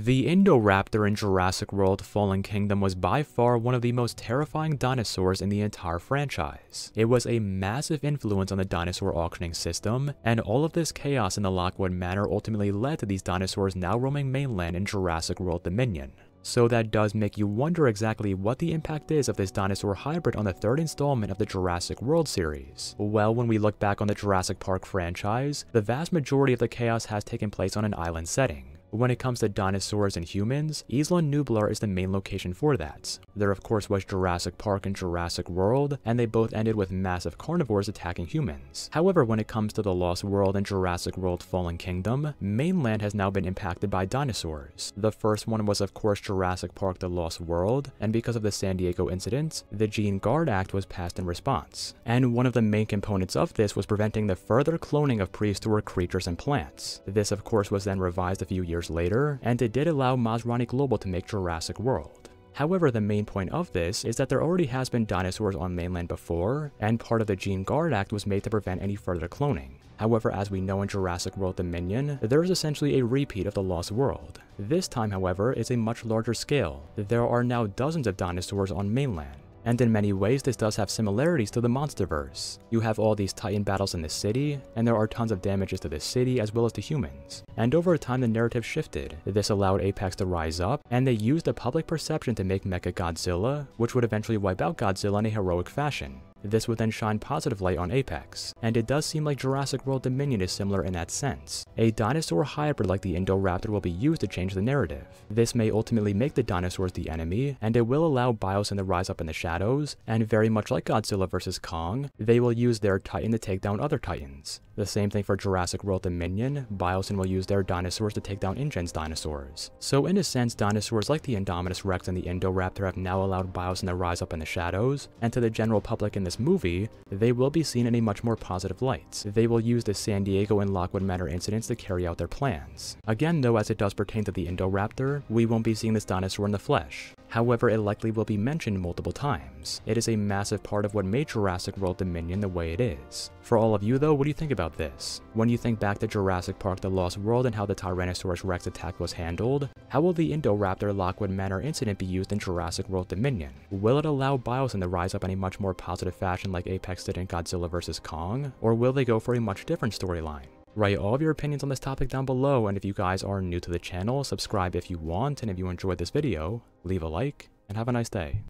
The Indoraptor in Jurassic World Fallen Kingdom was by far one of the most terrifying dinosaurs in the entire franchise. It was a massive influence on the dinosaur auctioning system, and all of this chaos in the Lockwood Manor ultimately led to these dinosaurs now roaming mainland in Jurassic World Dominion. So that does make you wonder exactly what the impact is of this dinosaur hybrid on the third installment of the Jurassic World series. Well, when we look back on the Jurassic Park franchise, the vast majority of the chaos has taken place on an island setting. But when it comes to dinosaurs and humans, Isla Nublar is the main location for that. There of course was Jurassic Park and Jurassic World, and they both ended with massive carnivores attacking humans. However, when it comes to The Lost World and Jurassic World Fallen Kingdom, mainland has now been impacted by dinosaurs. The first one was of course Jurassic Park The Lost World, and because of the San Diego incident, the Gene Guard Act was passed in response. And one of the main components of this was preventing the further cloning of prehistoric creatures and plants. This of course was then revised a few years years later, and it did allow Masrani Global to make Jurassic World. However, the main point of this is that there already has been dinosaurs on mainland before, and part of the Gene Guard Act was made to prevent any further cloning. However, as we know in Jurassic World Dominion, there is essentially a repeat of the Lost World. This time, however, is a much larger scale. There are now dozens of dinosaurs on mainland. And in many ways, this does have similarities to the Monsterverse. You have all these titan battles in the city, and there are tons of damages to the city as well as to humans. And over time, the narrative shifted. This allowed Apex to rise up, and they used the public perception to make Mecha Godzilla, which would eventually wipe out Godzilla in a heroic fashion. This would then shine positive light on Apex, and it does seem like Jurassic World Dominion is similar in that sense. A dinosaur hybrid like the Indoraptor will be used to change the narrative. This may ultimately make the dinosaurs the enemy, and it will allow Biosyn to rise up in the shadows, and very much like Godzilla vs. Kong, they will use their titan to take down other titans. The same thing for Jurassic World Dominion, Biosyn will use their dinosaurs to take down InGen's dinosaurs. So in a sense, dinosaurs like the Indominus Rex and the Indoraptor have now allowed Biosyn to rise up in the shadows, and to the general public in the this movie, they will be seen in a much more positive light. They will use the San Diego and Lockwood Manor incidents to carry out their plans. Again though, as it does pertain to the Indoraptor, we won't be seeing this dinosaur in the flesh. However, it likely will be mentioned multiple times. It is a massive part of what made Jurassic World Dominion the way it is. For all of you though, what do you think about this? When you think back to Jurassic Park The Lost World and how the Tyrannosaurus Rex attack was handled, how will the Indoraptor Lockwood Manor incident be used in Jurassic World Dominion? Will it allow Biosin to rise up in a much more positive fashion like Apex did in Godzilla vs. Kong? Or will they go for a much different storyline? Write all of your opinions on this topic down below, and if you guys are new to the channel, subscribe if you want, and if you enjoyed this video, leave a like, and have a nice day.